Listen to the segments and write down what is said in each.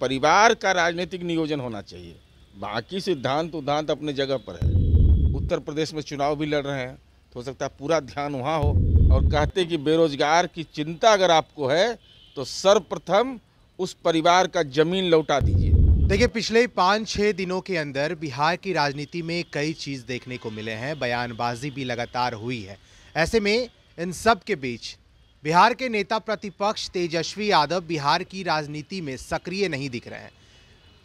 परिवार का राजनीतिक नियोजन होना चाहिए बाकी सिद्धांत उद्धांत अपने जगह पर है उत्तर प्रदेश में चुनाव भी लड़ रहे हैं तो हो सकता है पूरा ध्यान वहाँ हो और कहते कि बेरोजगार की चिंता अगर आपको है तो सर्वप्रथम उस परिवार का जमीन लौटा दीजिए देखिए पिछले पाँच छः दिनों के अंदर बिहार की राजनीति में कई चीज़ देखने को मिले हैं बयानबाजी भी लगातार हुई है ऐसे में इन सब के बीच बिहार के नेता प्रतिपक्ष तेजस्वी यादव बिहार की राजनीति में सक्रिय नहीं दिख रहे हैं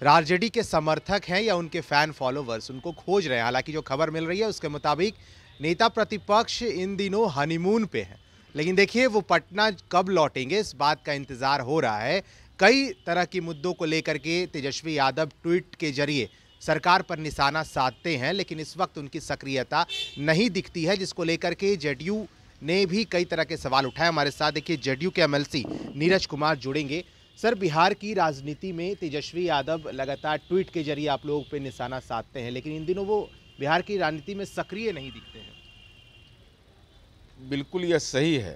राजडी के समर्थक हैं या उनके फैन फॉलोवर्स उनको खोज रहे हैं हालांकि जो खबर मिल रही है उसके मुताबिक नेता प्रतिपक्ष इन दिनों हनीमून पे हैं लेकिन देखिए वो पटना कब लौटेंगे इस बात का इंतज़ार हो रहा है कई तरह के मुद्दों को लेकर के तेजस्वी यादव ट्वीट के जरिए सरकार पर निशाना साधते हैं लेकिन इस वक्त उनकी सक्रियता नहीं दिखती है जिसको लेकर के जेडीयू ने भी कई तरह के सवाल उठाए हमारे साथ देखिए जेडीयू के एमएलसी नीरज कुमार जुड़ेंगे सर बिहार की राजनीति में तेजस्वी यादव लगातार ट्वीट के जरिए आप लोगों पर निशाना साधते हैं लेकिन इन दिनों वो बिहार की राजनीति में सक्रिय नहीं दिखते हैं बिल्कुल यह सही है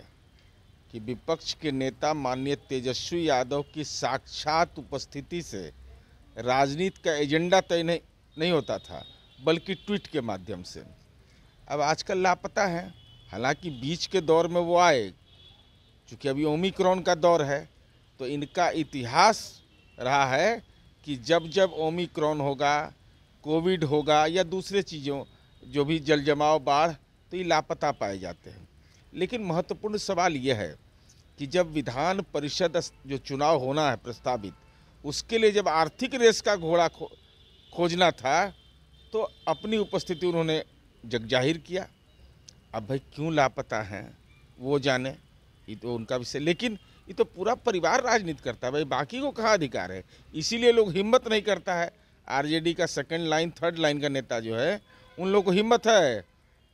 कि विपक्ष के नेता माननीय तेजस्वी यादव की साक्षात उपस्थिति से राजनीति का एजेंडा तय नहीं होता था बल्कि ट्वीट के माध्यम से अब आजकल लापता है हालांकि बीच के दौर में वो आए चूँकि अभी ओमिक्रॉन का दौर है तो इनका इतिहास रहा है कि जब जब ओमिक्रॉन होगा कोविड होगा या दूसरे चीज़ों जो भी जल जमाव बाढ़ तो ये लापता पाए जाते हैं लेकिन महत्वपूर्ण सवाल यह है कि जब विधान परिषद जो चुनाव होना है प्रस्तावित उसके लिए जब आर्थिक रेस का घोड़ा खो, खोजना था तो अपनी उपस्थिति उन्होंने जग जाहिर किया अब भाई क्यों लापता हैं वो जाने ये तो उनका विषय लेकिन ये तो पूरा परिवार राजनीति करता है भाई बाकी को कहाँ अधिकार है इसीलिए लोग हिम्मत नहीं करता है आरजेडी का सेकंड लाइन थर्ड लाइन का नेता जो है उन लोगों को हिम्मत है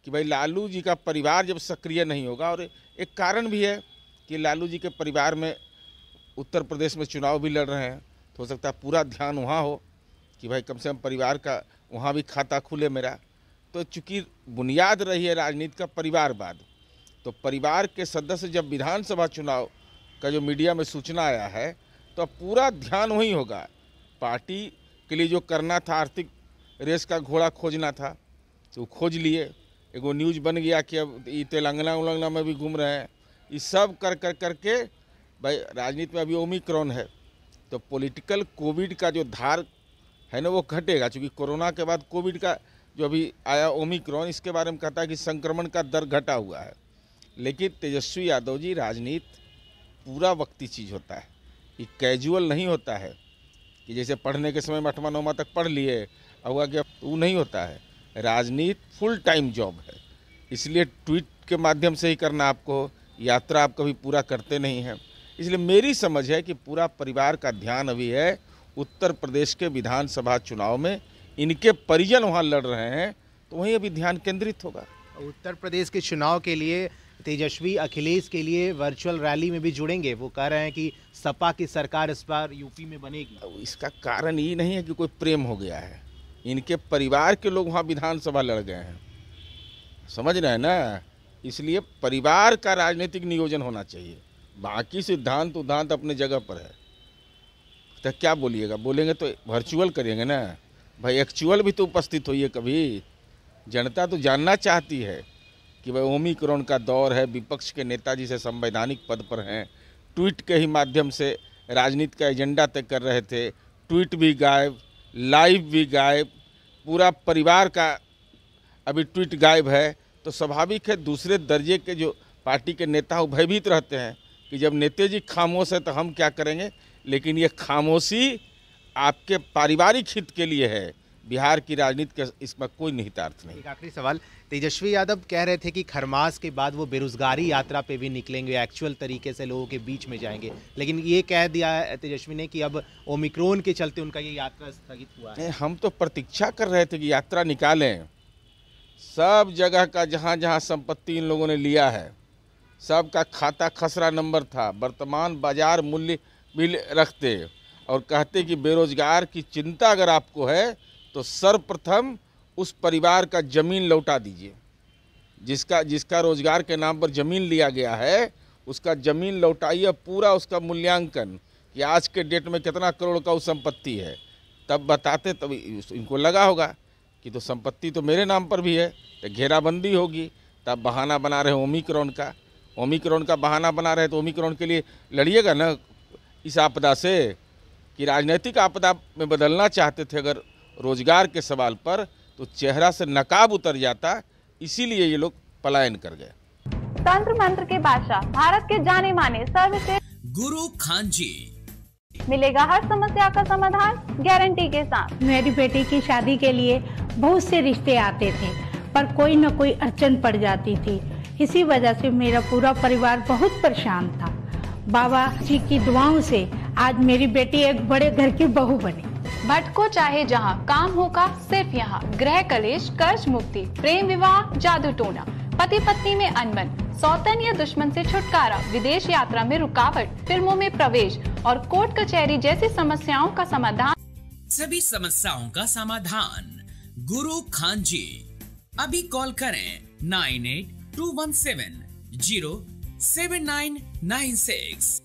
कि भाई लालू जी का परिवार जब सक्रिय नहीं होगा और एक कारण भी है कि लालू जी के परिवार में उत्तर प्रदेश में चुनाव भी लड़ रहे हैं तो हो सकता है पूरा ध्यान वहाँ हो कि भाई कम से कम परिवार का वहाँ भी खाता खुले मेरा तो चूँकि बुनियाद रही है राजनीति का परिवारवाद तो परिवार के सदस्य जब विधानसभा चुनाव का जो मीडिया में सूचना आया है तो अब पूरा ध्यान वहीं होगा पार्टी के लिए जो करना था आर्थिक रेस का घोड़ा खोजना था तो खोज लिए एगो न्यूज बन गया कि अब ये तेलंगाना उलंगना में भी घूम रहे हैं ये सब कर कर करके भाई राजनीति में अभी ओमिक्रॉन है तो पॉलिटिकल कोविड का जो धार है ना वो घटेगा क्योंकि कोरोना के बाद कोविड का जो अभी आया ओमिक्रॉन इसके बारे में कहता है कि संक्रमण का दर घटा हुआ है लेकिन तेजस्वी यादव जी राजनीत पूरा वक्ती चीज़ होता है ये कैजुअल नहीं होता है कि जैसे पढ़ने के समय में अठवा नौमा तक पढ़ लिए अब आगे वो नहीं होता है राजनीत फुल टाइम जॉब है इसलिए ट्वीट के माध्यम से ही करना आपको यात्रा आप कभी पूरा करते नहीं हैं इसलिए मेरी समझ है कि पूरा परिवार का ध्यान अभी है उत्तर प्रदेश के विधानसभा चुनाव में इनके परिजन वहाँ लड़ रहे हैं तो वहीं अभी ध्यान केंद्रित होगा उत्तर प्रदेश के चुनाव के लिए तेजस्वी अखिलेश के लिए वर्चुअल रैली में भी जुड़ेंगे वो कह रहे हैं कि सपा की सरकार इस बार यूपी में बनेगी इसका कारण ये नहीं है कि कोई प्रेम हो गया है इनके परिवार के लोग वहाँ विधानसभा लड़ गए हैं समझ रहे हैं ना इसलिए परिवार का राजनीतिक नियोजन होना चाहिए बाकी सिद्धांत उद्धांत अपने जगह पर है तो क्या बोलिएगा बोलेंगे तो वर्चुअल करेंगे ना भाई एक्चुअल भी तो उपस्थित होइए कभी जनता तो जानना चाहती है कि भाई ओमिक्रोन का दौर है विपक्ष के नेता जी से संवैधानिक पद पर हैं ट्वीट के ही माध्यम से राजनीति का एजेंडा तय कर रहे थे ट्वीट भी गायब लाइव भी गायब पूरा परिवार का अभी ट्वीट गायब है तो स्वाभाविक है दूसरे दर्जे के जो पार्टी के नेता वो भयभीत रहते हैं कि जब नेता जी खामोश है तो हम क्या करेंगे लेकिन ये खामोशी आपके पारिवारिक हित के लिए है बिहार की राजनीति का इसमें कोई निहितार्थ नहीं एक आखिरी सवाल तेजस्वी यादव कह रहे थे कि खरमास के बाद वो बेरोजगारी यात्रा पे भी निकलेंगे एक्चुअल तरीके से लोगों के बीच में जाएंगे लेकिन ये कह दिया है तेजस्वी ने कि अब ओमिक्रोन के चलते उनका ये यात्रा स्थगित हुआ है हम तो प्रतीक्षा कर रहे थे कि यात्रा निकालें सब जगह का जहाँ जहाँ संपत्ति इन लोगों ने लिया है सबका खाता खसरा नंबर था वर्तमान बाजार मूल्य भी रखते और कहते कि बेरोजगार की चिंता अगर आपको है तो सर्वप्रथम उस परिवार का ज़मीन लौटा दीजिए जिसका जिसका रोजगार के नाम पर ज़मीन लिया गया है उसका ज़मीन लौटाइए पूरा उसका मूल्यांकन कि आज के डेट में कितना करोड़ का उस संपत्ति है तब बताते तब इनको लगा होगा कि तो संपत्ति तो मेरे नाम पर भी है तो घेराबंदी होगी तब बहाना बना रहे ओमिक्रॉन का ओमिक्रॉन का बहाना बना रहे तो ओमिक्रॉन के लिए लड़िएगा ना इस आपदा से कि राजनीतिक आपदा में बदलना चाहते थे अगर रोजगार के सवाल पर तो चेहरा से नकाब उतर जाता इसीलिए ये लोग पलायन कर गए तंत्र मंत्र के बादशाह भारत के जाने माने सर्वश्रेष्ठ गुरु खान जी मिलेगा हर समस्या का समाधान गारंटी के साथ मेरी बेटी की शादी के लिए बहुत से रिश्ते आते थे पर कोई न कोई अड़चन पड़ जाती थी इसी वजह से मेरा पूरा परिवार बहुत परेशान था बाबा जी की दुआओं से आज मेरी बेटी एक बड़े घर की बहू बनी भटको चाहे जहाँ काम होगा सिर्फ यहाँ ग्रह कलेश कर्ज मुक्ति प्रेम विवाह जादू टोना पति पत्नी में अनबन सौतन या दुश्मन से छुटकारा विदेश यात्रा में रुकावट फिल्मों में प्रवेश और कोर्ट कचहरी जैसी समस्याओं का समाधान सभी समस्याओं का समाधान गुरु खान जी अभी कॉल करें nine eight two one seven zero seven nine nine six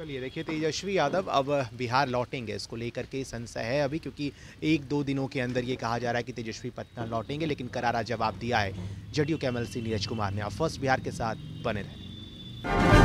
चलिए देखिए तेजस्वी यादव अब बिहार लौटेंगे इसको लेकर के संशय है अभी क्योंकि एक दो दिनों के अंदर ये कहा जा रहा है कि तेजस्वी पटना लौटेंगे लेकिन करारा जवाब दिया है जेडीयू के एमएलसी नीरज कुमार ने अब फर्स्ट बिहार के साथ बने रहे